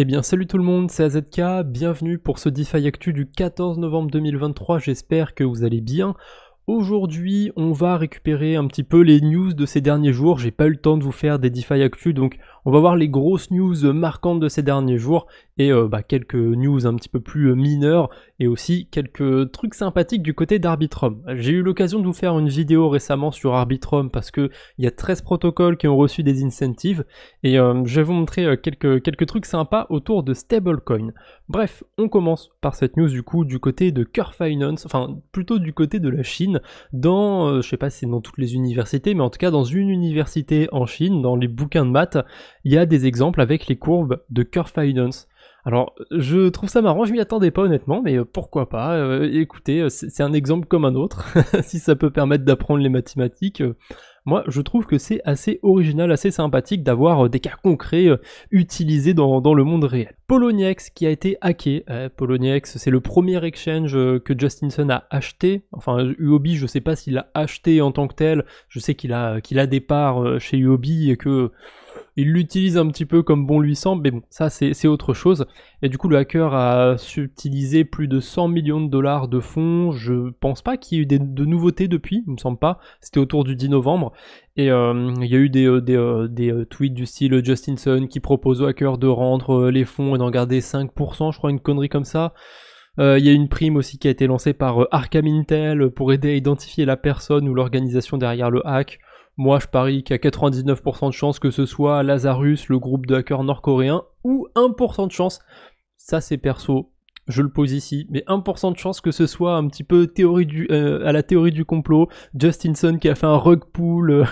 Eh bien salut tout le monde, c'est AZK, bienvenue pour ce DeFi Actu du 14 novembre 2023, j'espère que vous allez bien. Aujourd'hui, on va récupérer un petit peu les news de ces derniers jours. J'ai pas eu le temps de vous faire des DeFi Actu, donc on va voir les grosses news marquantes de ces derniers jours et euh, bah, quelques news un petit peu plus euh, mineures et aussi quelques trucs sympathiques du côté d'Arbitrum. J'ai eu l'occasion de vous faire une vidéo récemment sur Arbitrum parce qu'il y a 13 protocoles qui ont reçu des incentives et euh, je vais vous montrer quelques, trucs sympas autour de stablecoin. Bref, on commence par cette news du coup du côté de Curve Finance, enfin plutôt du côté de la Chine, dans, je sais pas si c'est dans toutes les universités, mais en tout cas dans une université en Chine, dans les bouquins de maths, il y a des exemples avec les courbes de Curve Finance. Alors, je trouve ça marrant, je m'y attendais pas honnêtement, mais euh, pourquoi pas euh, Écoutez, euh, c'est un exemple comme un autre. si ça peut permettre d'apprendre les mathématiques, moi je trouve que c'est assez original, assez sympathique d'avoir des cas concrets utilisés dans, le monde réel. Poloniex qui a été hacké. Poloniex, c'est le premier exchange que Justinson a acheté. Enfin, Uobi, je sais pas s'il a acheté en tant que tel. Je sais qu'il a, qu'il a des parts chez Uobi et que il l'utilise un petit peu comme bon lui semble, mais bon, ça c'est autre chose. Et du coup, le hacker a subtilisé plus de 100 millions de dollars de fonds. Je pense pas qu'il y ait eu de nouveautés depuis, il me semble pas. C'était autour du 10 novembre. Et euh, il y a eu des, euh, euh, tweets du style Justinson qui propose au hacker de rendre les fonds et d'en garder 5%, je crois, une connerie comme ça. Il y a une prime aussi qui a été lancée par Arkham Intel pour aider à identifier la personne ou l'organisation derrière le hack. Moi, je parie qu'il y a 99% de chance que ce soit Lazarus, le groupe de hackers nord-coréen, ou 1% de chance, ça c'est perso, je le pose ici, mais 1% de chance que ce soit un petit peu théorie du, euh, à la théorie du complot, Justinson qui a fait un rug pull. Euh,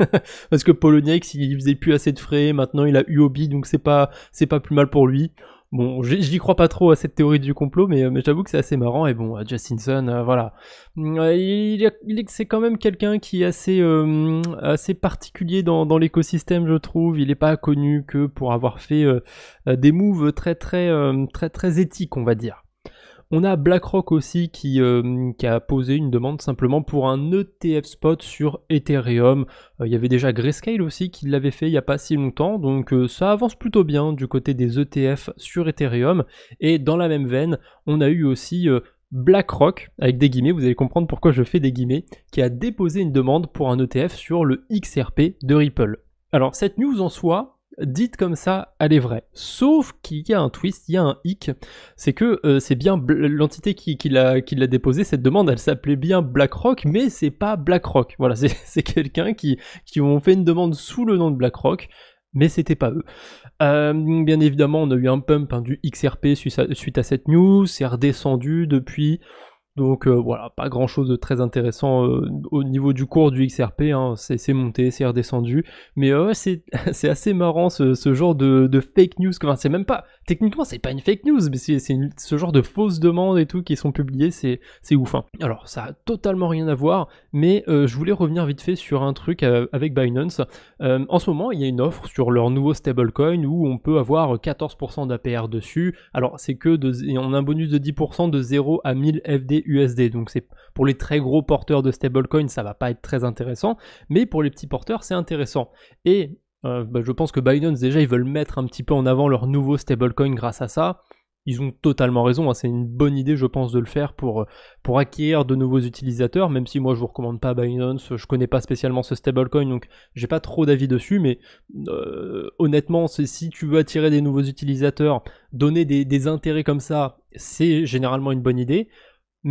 parce que Poloniex il faisait plus assez de frais, maintenant il a UOB, donc c'est pas c'est pas plus mal pour lui. Bon, j'y crois pas trop à cette théorie du complot, mais, euh, j'avoue que c'est assez marrant. Et bon, Justinson, euh, voilà. Hum, euh, il, c'est quand même quelqu'un qui est assez, assez particulier dans, l'écosystème, je trouve. Il n'est pas connu que pour avoir fait des moves très, très, très, très, éthiques, on va dire. On a BlackRock aussi euh, qui, a posé une demande simplement pour un ETF spot sur Ethereum. Euh, il y avait déjà Grayscale aussi qui l'avait fait il n'y a pas si longtemps, donc euh, ça avance plutôt bien du côté des ETF sur Ethereum. Et dans la même veine, on a eu aussi BlackRock, avec des guillemets, vous allez comprendre pourquoi je fais des guillemets, qui a déposé une demande pour un ETF sur le XRP de Ripple. Alors cette news en soi, dite comme ça, elle est vraie. Sauf qu'il y a un twist, il y a un hic, c'est que euh, c'est bien l'entité qui, l'a déposé, cette demande, elle s'appelait bien BlackRock, mais c'est pas BlackRock. Voilà, c'est quelqu'un qui, qui ont fait une demande sous le nom de BlackRock, mais c'était pas eux. Euh, bien évidemment, on a eu un pump hein, du XRP suite à, suite à cette news, c'est redescendu depuis. Donc euh, voilà, pas grand chose de très intéressant euh, au niveau du cours du XRP, hein, c'est monté, c'est redescendu, mais euh, c'est assez marrant ce, genre de, fake news, enfin c'est même pas, techniquement c'est pas une fake news, mais c'est ce genre de fausses demandes et tout qui sont publiées, c'est ouf. Hein. Alors ça a totalement rien à voir, mais je voulais revenir vite fait sur un truc avec Binance. en ce moment, il y a une offre sur leur nouveau stablecoin où on peut avoir 14% d'APR dessus, alors c'est que on a un bonus de 10% de 0 à 1000 FD USD. Donc c'est pour les très gros porteurs de stablecoin, ça va pas être très intéressant, mais pour les petits porteurs, c'est intéressant. Et euh, bah, je pense que Binance déjà ils veulent mettre un petit peu en avant leur nouveau stablecoin grâce à ça. Ils ont totalement raison, hein. c'est une bonne idée je pense de le faire pour, pour acquérir de nouveaux utilisateurs, même si moi je vous recommande pas Binance, je connais pas spécialement ce stablecoin, donc j'ai pas trop d'avis dessus, mais euh, honnêtement, si tu veux attirer des nouveaux utilisateurs, donner des intérêts comme ça, c'est généralement une bonne idée.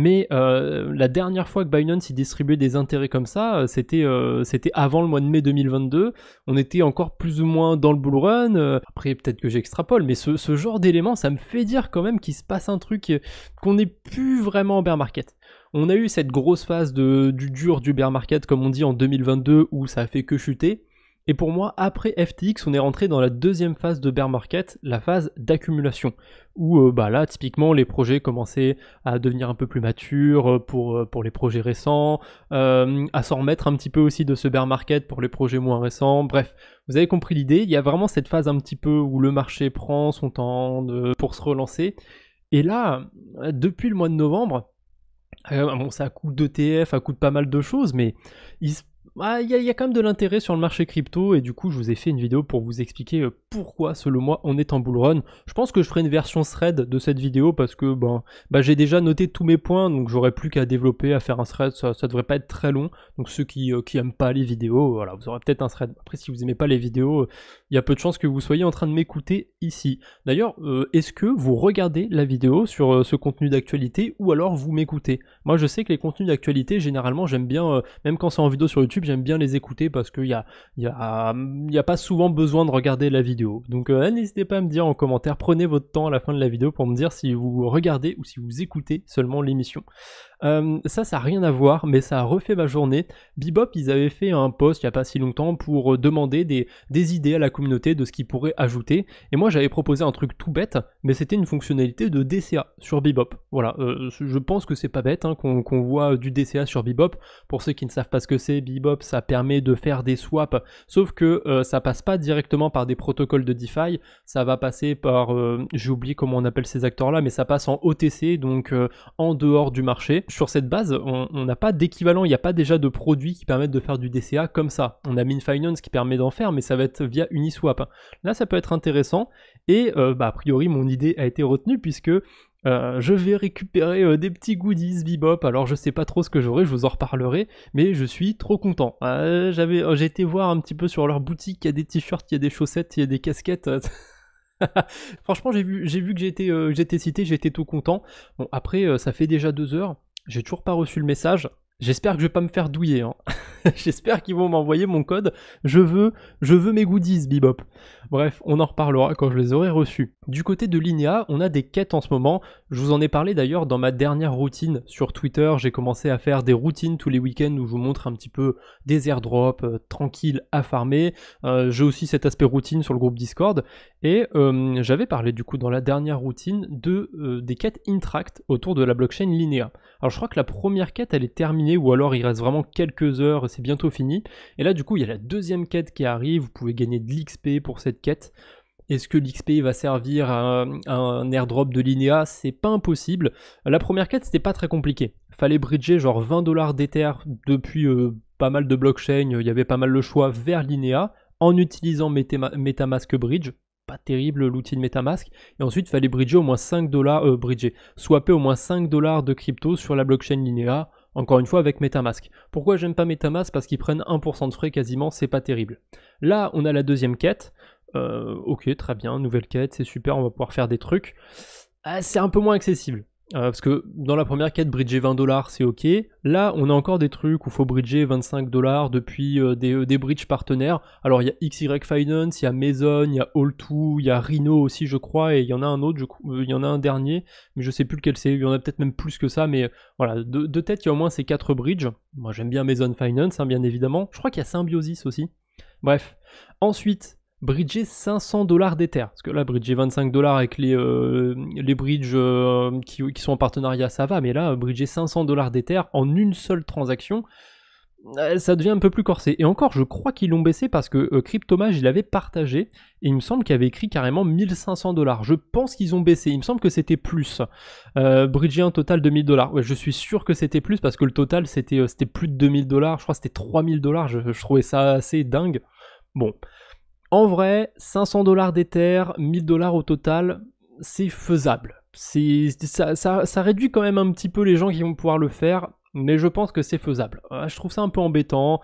Mais euh, la dernière fois que Binance y distribuait des intérêts comme ça, euh, euh, c'était avant le mois de mai 2022. On était encore plus ou moins dans le bull run. Après, peut-être que j'extrapole, mais ce, genre d'élément, ça me fait dire quand même qu'il se passe un truc qu'on n'est plus vraiment en bear market. On a eu cette grosse phase de, du dur du bear market, comme on dit en 2022, où ça a fait que chuter. Et pour moi, après FTX, on est rentré dans la deuxième phase de bear market, la phase d'accumulation, où euh, bah là, typiquement, les projets commençaient à devenir un peu plus matures euh, pour, euh, pour les projets récents, à s'en remettre un petit peu aussi de ce bear market pour les projets moins récents. Bref, vous avez compris l'idée, il y a vraiment cette phase un petit peu où le marché prend son temps pour se relancer. Et là, depuis le mois de novembre, ça bon, ça TF, d'ETF, à coûte pas mal de choses, mais il se bah, il y, a quand même de l'intérêt sur le marché crypto et du coup je vous ai fait une vidéo pour vous expliquer euh, pourquoi selon moi on est en bull run. Je pense que je ferai une version thread de cette vidéo parce que ben, bah, j'ai déjà noté tous mes points donc j'aurai plus qu'à développer, à faire un thread, ça, devrait pas être très long. Donc ceux qui, euh, qui aiment pas les vidéos, euh, voilà, vous aurez peut-être un thread. Après si vous aimez pas les vidéos, il y a peu de chances que vous soyez en train de m'écouter ici. D'ailleurs, est-ce que vous regardez la vidéo sur ce contenu d'actualité ou alors vous m'écoutez Moi je sais que les contenus d'actualité généralement j'aime bien, même quand c'est en vidéo sur YouTube, j'aime bien les écouter parce qu'il n'y a, y a, euh, a, pas souvent besoin de regarder la vidéo. Donc euh, ah, n'hésitez pas à me dire en commentaire, prenez votre temps à la fin de la vidéo pour me dire si vous regardez ou si vous écoutez seulement l'émission. Euh, ça, ça n'a rien à voir, mais ça a refait ma journée. Bebop, ils avaient fait un post il n'y a pas si longtemps pour euh, demander des, idées à la communauté de ce qu'ils pourraient ajouter. Et moi, j'avais proposé un truc tout bête, mais c'était une fonctionnalité de DCA sur Bebop. Voilà, euh, je pense que c'est pas bête hein, qu'on voit du DCA sur Bebop. Pour ceux qui ne savent pas ce que c'est, Bebop, ça permet de faire des swaps, sauf que ça passe pas directement par des protocoles de DeFi, ça va passer par, j'ai oublié comment on appelle ces acteurs-là, mais ça passe en OTC, donc en dehors du marché sur cette base, on n'a pas d'équivalent, il n'y a pas déjà de produit qui permettent de faire du DCA comme ça. On a MinFinance qui permet d'en faire, mais ça va être via Uniswap. Là, ça peut être intéressant. Et euh, bah, a priori, mon idée a été retenue puisque euh, je vais récupérer euh, des petits goodies Bebop, alors je sais pas trop ce que j'aurai, je vous en reparlerai, mais je suis trop content. j'avais, j'ai été voir un petit peu sur leur boutique, il y a des t-shirts, il y a des chaussettes, il y a des casquettes. Franchement, j'ai vu, j'ai vu que j'étais, j'étais cité, j'étais tout content. Bon, après, ça fait déjà deux heures. J'ai toujours pas reçu le message. J'espère que je vais pas me faire douiller. Hein. J'espère qu'ils vont m'envoyer mon code. Je veux, je veux mes goodies, Bibop Bref, on en reparlera quand je les aurai reçus. Du côté de l'INEA, on a des quêtes en ce moment. Je vous en ai parlé d'ailleurs dans ma dernière routine sur Twitter. J'ai commencé à faire des routines tous les week-ends où je vous montre un petit peu des airdrops euh, tranquilles à farmer. Euh, j'ai aussi cet aspect routine sur le groupe Discord. Et euh, j'avais parlé du coup dans la dernière routine de, des quêtes Intract autour de la blockchain Linea. Alors je crois que la première quête elle est terminée ou alors il reste vraiment quelques heures c'est bientôt fini. Et là du coup il y a la deuxième quête qui arrive. Vous pouvez gagner de l'XP pour cette quête. Est-ce que l'XP va servir à un, airdrop de Linea C'est pas impossible. La première quête, c'était pas très compliqué. Fallait bridger genre 20 dollars d'Ether depuis euh, pas mal de blockchain, il y avait pas mal le choix vers Linea en utilisant Metamask Bridge. Pas terrible l'outil de Metamask. Et ensuite, fallait bridger au moins 5 dollars, euh, bridger, swapper au moins 5 dollars de crypto sur la blockchain Linea encore une fois avec Metamask. Pourquoi j'aime pas Metamask Parce qu'ils prennent 1% de frais quasiment, c'est pas terrible. Là, on a la deuxième quête, euh, ok, très bien, nouvelle quête, c'est super, on va pouvoir faire des trucs. Ah, c'est un peu moins accessible. Euh, parce que dans la première quête, bridger 20 dollars, c'est ok. Là, on a encore des trucs où il faut bridger 25 dollars depuis euh, des, bridges partenaires. Alors, il y a XY Finance, il y a Maison, il y a All2, il y a Rhino aussi, je crois, et il y en a un autre, il y en a un dernier, mais je sais plus lequel c'est. Il y en a peut-être même plus que ça, mais voilà, de, tête, il y a au moins ces quatre bridges. Moi, j'aime bien Maison Finance, hein, bien évidemment. Je crois qu'il y a Symbiosis aussi. Bref. Ensuite, bridger 500 dollars d'Ether. Parce que là, bridger 25 dollars avec les, euh, les bridges euh, qui, sont en partenariat, ça va, mais là, bridger 500 dollars d'Ether en une seule transaction, euh, ça devient un peu plus corsé. Et encore, je crois qu'ils l'ont baissé parce que Cryptomage, il avait partagé, et il me semble qu'il avait écrit carrément 1500 dollars. Je pense qu'ils ont baissé, il me semble que c'était plus. bridger un total de 1000 dollars. je suis sûr que c'était plus parce que le total, c'était plus de 2000 dollars, je crois que c'était 3000 dollars, je, trouvais ça assez dingue. Bon, en vrai, 500 dollars terres, 1000 dollars au total, c'est faisable. Ça, ça, réduit quand même un petit peu les gens qui vont pouvoir le faire, mais je pense que c'est faisable. Euh, je trouve ça un peu embêtant.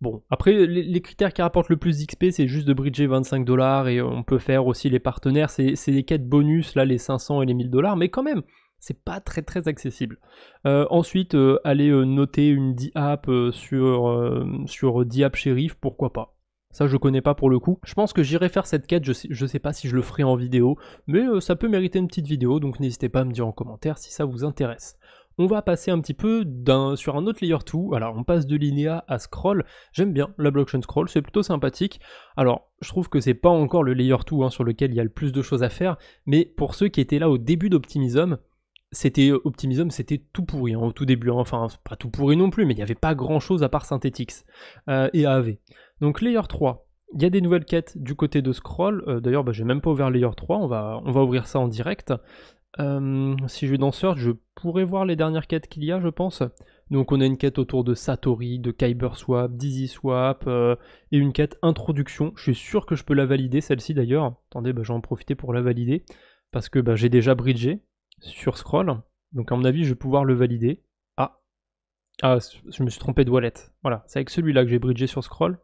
Bon, après, les, critères qui rapportent le plus d'XP, c'est juste de bridger 25 dollars et on peut faire aussi les partenaires. C'est des quêtes bonus, là, les 500 et les 1000 dollars, mais quand même, c'est pas très très accessible. Euh, ensuite, allez euh, aller noter une D-App sur, sur app Sheriff, pourquoi pas. Ça, je connais pas pour le coup. Je pense que j'irai faire cette quête, je sais, sais pas si je le ferai en vidéo, mais euh, ça peut mériter une petite vidéo, donc n'hésitez pas à me dire en commentaire si ça vous intéresse. On va passer un petit peu sur un autre layer 2. Alors, on passe de Linea à Scroll. J'aime bien la blockchain Scroll, c'est plutôt sympathique. Alors, je trouve que c'est pas encore le layer 2 hein, sur lequel il y a le plus de choses à faire, mais pour ceux qui étaient là au début d'Optimism, c'était euh, Optimism, c'était tout pourri hein, au tout début. Hein. Enfin, pas tout pourri non plus, mais il n'y avait pas grand chose à part Synthetix euh, et av. Donc layer 3, il y a des nouvelles quêtes du côté de scroll. Euh, d'ailleurs, bah, j'ai même pas ouvert layer 3, on va, on va ouvrir ça en direct. Euh, si je vais dans Search, je pourrais voir les dernières quêtes qu'il y a, je pense. Donc on a une quête autour de Satori, de Kyber Swap, Dizzy Swap, euh, et une quête introduction. Je suis sûr que je peux la valider, celle-ci d'ailleurs. Attendez, bah, en profiter pour la valider, parce que bah, j'ai déjà bridgé sur Scroll. Donc à mon avis, je vais pouvoir le valider. Ah, ah je me suis trompé de wallet. Voilà, c'est avec celui-là que j'ai bridgé sur Scroll.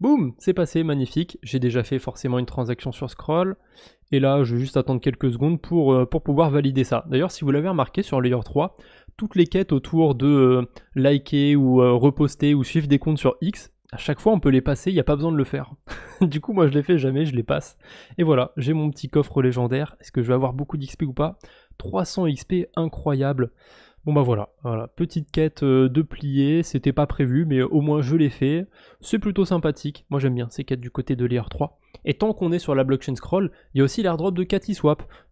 Boum, c'est passé, magnifique. J'ai déjà fait forcément une transaction sur Scroll. Et là, je vais juste attendre quelques secondes pour, euh, pour pouvoir valider ça. D'ailleurs, si vous l'avez remarqué sur Layer 3, toutes les quêtes autour de euh, liker ou euh, reposter ou suivre des comptes sur X, à chaque fois on peut les passer, il n'y a pas besoin de le faire. du coup, moi je les fais jamais, je les passe. Et voilà, j'ai mon petit coffre légendaire. Est-ce que je vais avoir beaucoup d'XP ou pas 300 XP, incroyable. Bon bah voilà, voilà. petite quête euh, de plier, c'était pas prévu, mais au moins je l'ai fait. C'est plutôt sympathique, moi j'aime bien ces quêtes du côté de l'IR 3. Et tant qu'on est sur la blockchain scroll, il y a aussi l'airdrop de Cathy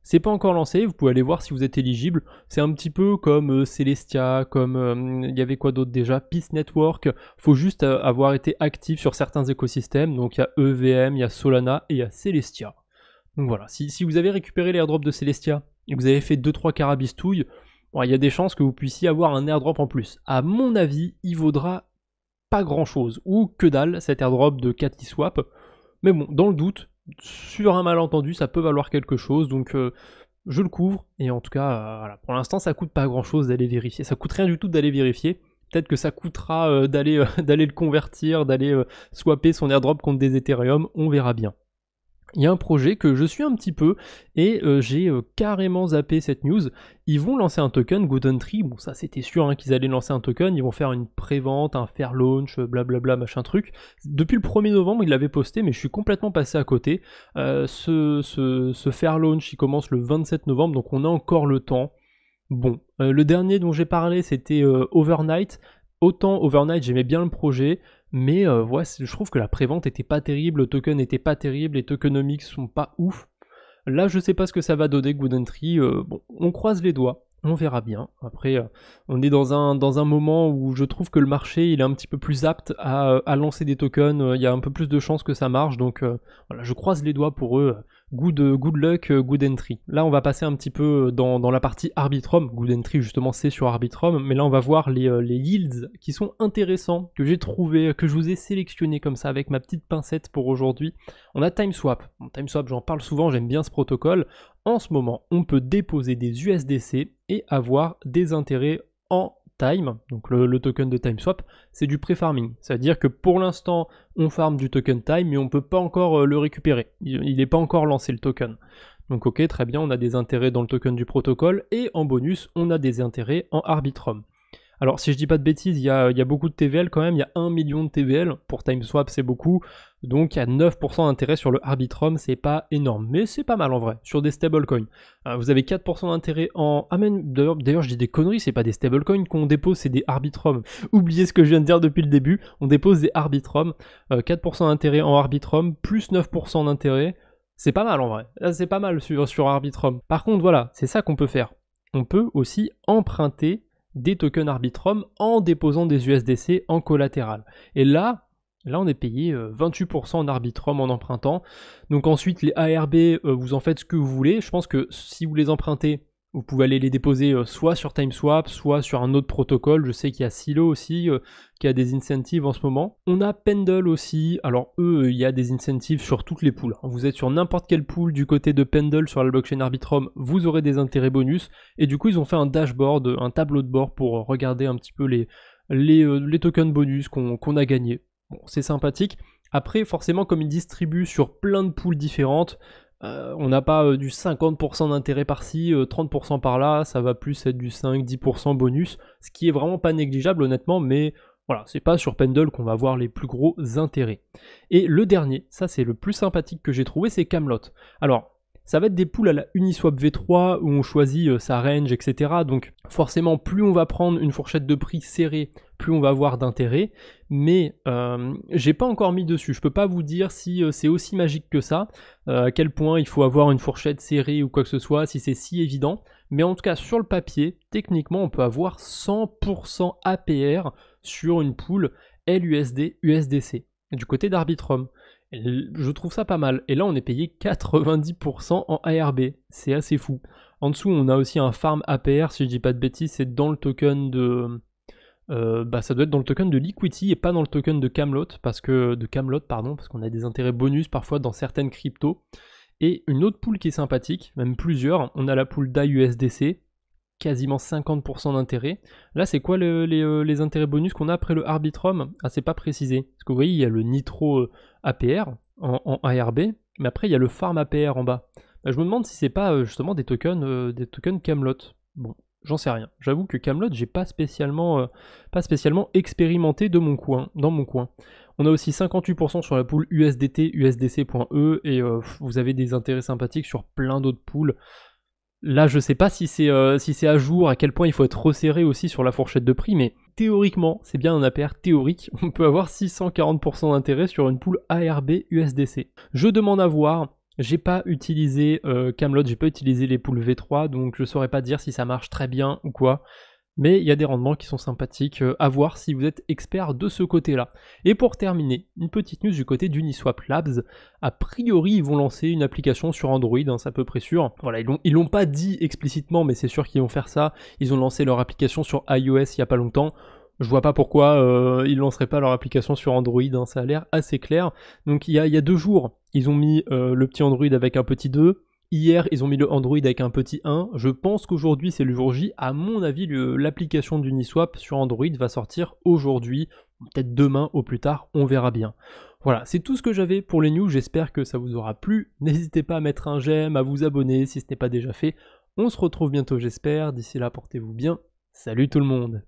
C'est pas encore lancé, vous pouvez aller voir si vous êtes éligible. C'est un petit peu comme euh, Celestia, comme euh, il y avait quoi d'autre déjà Peace Network. Faut juste avoir été actif sur certains écosystèmes. Donc il y a EVM, il y a Solana et il y a Celestia. Donc voilà, si, si vous avez récupéré l'airdrop de Celestia et que vous avez fait 2-3 carabistouilles, il y a des chances que vous puissiez avoir un airdrop en plus. À mon avis, il vaudra pas grand chose, ou que dalle, cet airdrop de Cathy Swap. Mais bon, dans le doute, sur un malentendu, ça peut valoir quelque chose, donc euh, je le couvre, et en tout cas, euh, pour l'instant, ça coûte pas grand chose d'aller vérifier, ça coûte rien du tout d'aller vérifier. Peut-être que ça coûtera euh, d'aller le convertir, d'aller swapper son airdrop contre des Ethereum, on verra bien il y a un projet que je suis un petit peu et euh, j'ai euh, carrément zappé cette news. Ils vont lancer un token, Golden Tree, bon ça c'était sûr hein, qu'ils allaient lancer un token, ils vont faire une pré-vente, un fair launch, euh, blablabla, machin truc. Depuis le 1er novembre, ils l'avaient posté, mais je suis complètement passé à côté. ce, ce fair launch, il commence le 27 novembre, donc on a encore le temps. Bon, le dernier dont j'ai parlé, c'était Overnight. Autant Overnight, j'aimais bien le projet, mais euh, je trouve que la prévente était pas terrible, le token n'était pas terrible, les tokenomics sont pas ouf. Là, je ne sais pas ce que ça va donner, Goodentree. Euh, bon, on croise les doigts, on verra bien. Après, euh, on est dans un, dans un moment où je trouve que le marché il est un petit peu plus apte à, à lancer des tokens. Il y a un peu plus de chances que ça marche. Donc voilà, je croise les doigts pour eux good, euh, good luck, euh, good entry. Là, on va passer un petit peu euh, dans, la partie arbitrum. Good entry, justement, c'est sur arbitrum. Mais là, on va voir les, yields qui sont intéressants, que j'ai trouvé, que je vous ai sélectionné comme ça avec ma petite pincette pour aujourd'hui. On a TimeSwap. Time TimeSwap, j'en parle souvent, j'aime bien ce protocole. En ce moment, on peut déposer des USDC et avoir des intérêts en Time, donc le, token de TimeSwap, c'est du pré-farming. C'est-à-dire que pour l'instant, on farm du token Time, mais on ne peut pas encore euh, le récupérer. Il n'est pas encore lancé le token. Donc ok, très bien, on a des intérêts dans le token du protocole, et en bonus, on a des intérêts en Arbitrum. Alors si je dis pas de bêtises, il y, y a, beaucoup de TVL quand même, il y a 1 million de TVL, pour TimeSwap c'est beaucoup, donc à 9% d'intérêt sur le Arbitrum, c'est pas énorme, mais c'est pas mal en vrai, sur des stablecoins. Euh, vous avez 4% d'intérêt en... Ah, d'ailleurs je dis des conneries, c'est pas des stablecoins qu'on dépose, c'est des Arbitrum. Oubliez ce que je viens de dire depuis le début, on dépose des Arbitrum, 4% euh, d'intérêt en Arbitrum, plus 9% d'intérêt, c'est pas mal en vrai, c'est pas mal sur Arbitrum. Par contre voilà, c'est ça qu'on peut faire. On peut aussi emprunter des tokens Arbitrum en déposant des USDC en collatéral. Et là, Là, on est payé 28% euh, en arbitrum en empruntant. Donc ensuite, les ARB, euh, vous en faites ce que vous voulez. Je pense que si vous les empruntez, vous pouvez aller les déposer euh, soit sur TimeSwap, soit sur un autre protocole. Je sais qu'il y a Silo aussi, qui a des incentives en ce moment. On a Pendle aussi. Alors eux, il y a des incentives sur toutes les poules. Hein. Vous êtes sur n'importe quelle poule du côté de Pendle sur la blockchain Arbitrum, vous aurez des intérêts bonus. Et du coup, ils ont fait un dashboard, un tableau de bord pour regarder un petit peu les, les, les tokens bonus qu'on a gagnés. Bon, c'est sympathique. Après, forcément, comme il distribue sur plein de poules différentes, euh, on n'a pas euh, du 50% d'intérêt par-ci, 30% euh, par-là, ça va plus être du 5-10% bonus, ce qui est vraiment pas négligeable honnêtement, mais voilà, c'est pas sur Pendle qu'on va voir les plus gros intérêts. Et le dernier, ça c'est le plus sympathique que j'ai trouvé, c'est Camelot. Alors, ça va être des poules à la Uniswap V3 où on choisit euh, sa range, etc. Donc forcément, plus on va prendre une fourchette de prix serrée, plus on va avoir d'intérêt. Mais euh, j'ai pas encore mis dessus. Je peux pas vous dire si euh, c'est aussi magique que ça, à quel point il faut avoir une fourchette serrée ou quoi que ce soit, si c'est si évident. Mais en tout cas, sur le papier, techniquement, on peut avoir 100% APR sur une poule LUSD-USDC du côté d'Arbitrum. Je trouve ça pas mal. Et là, on est payé 90% en ARB. C'est assez fou. En dessous, on a aussi un farm APR, si je dis pas de bêtises, c'est dans le token de. Euh, bah, ça doit être dans le token de Liquity et pas dans le token de Camelot, parce que de Camelot, pardon, parce qu'on a des intérêts bonus parfois dans certaines cryptos. Et une autre poule qui est sympathique, même plusieurs, on a la poule d'AUSDC, quasiment 50% d'intérêt. Là, c'est quoi euh, les, intérêts bonus qu'on a après le Arbitrum Ah, c'est pas précisé. Parce que vous voyez, il y a le Nitro euh, APR en, ARB, mais après, il y a le Farm APR en bas. Bah, je me demande si c'est pas euh, justement des tokens, des tokens Camelot. Bon, j'en sais rien. J'avoue que Camelot, j'ai pas spécialement, pas spécialement expérimenté de mon coin, dans mon coin. On a aussi 58% sur la poule USDT, USDC.E, et vous avez des intérêts sympathiques sur plein d'autres poules. Là, je sais pas si c'est euh, si c'est à jour, à quel point il faut être resserré aussi sur la fourchette de prix, mais théoriquement, c'est bien un APR théorique, on peut avoir 640% d'intérêt sur une poule ARB USDC. Je demande à voir, j'ai pas utilisé euh, Camelot, j'ai pas utilisé les poules V3, donc je saurais pas dire si ça marche très bien ou quoi mais il y a des rendements qui sont sympathiques euh, à voir si vous êtes expert de ce côté-là. Et pour terminer, une petite news du côté d'Uniswap Labs. A priori, ils vont lancer une application sur Android, hein, c'est à peu près sûr. Voilà, ils l'ont pas dit explicitement, mais c'est sûr qu'ils vont faire ça. Ils ont lancé leur application sur iOS il y a pas longtemps. Je vois pas pourquoi ils euh, ils lanceraient pas leur application sur Android, hein, ça a l'air assez clair. Donc il y, a, deux jours, ils ont mis euh, le petit Android avec un petit 2, Hier, ils ont mis le Android avec un petit 1. Je pense qu'aujourd'hui, c'est le jour J. À mon avis, l'application d'Uniswap sur Android va sortir aujourd'hui, peut-être demain au plus tard, on verra bien. Voilà, c'est tout ce que j'avais pour les news. J'espère que ça vous aura plu. N'hésitez pas à mettre un j'aime, à vous abonner si ce n'est pas déjà fait. On se retrouve bientôt, j'espère. D'ici là, portez-vous bien. Salut tout le monde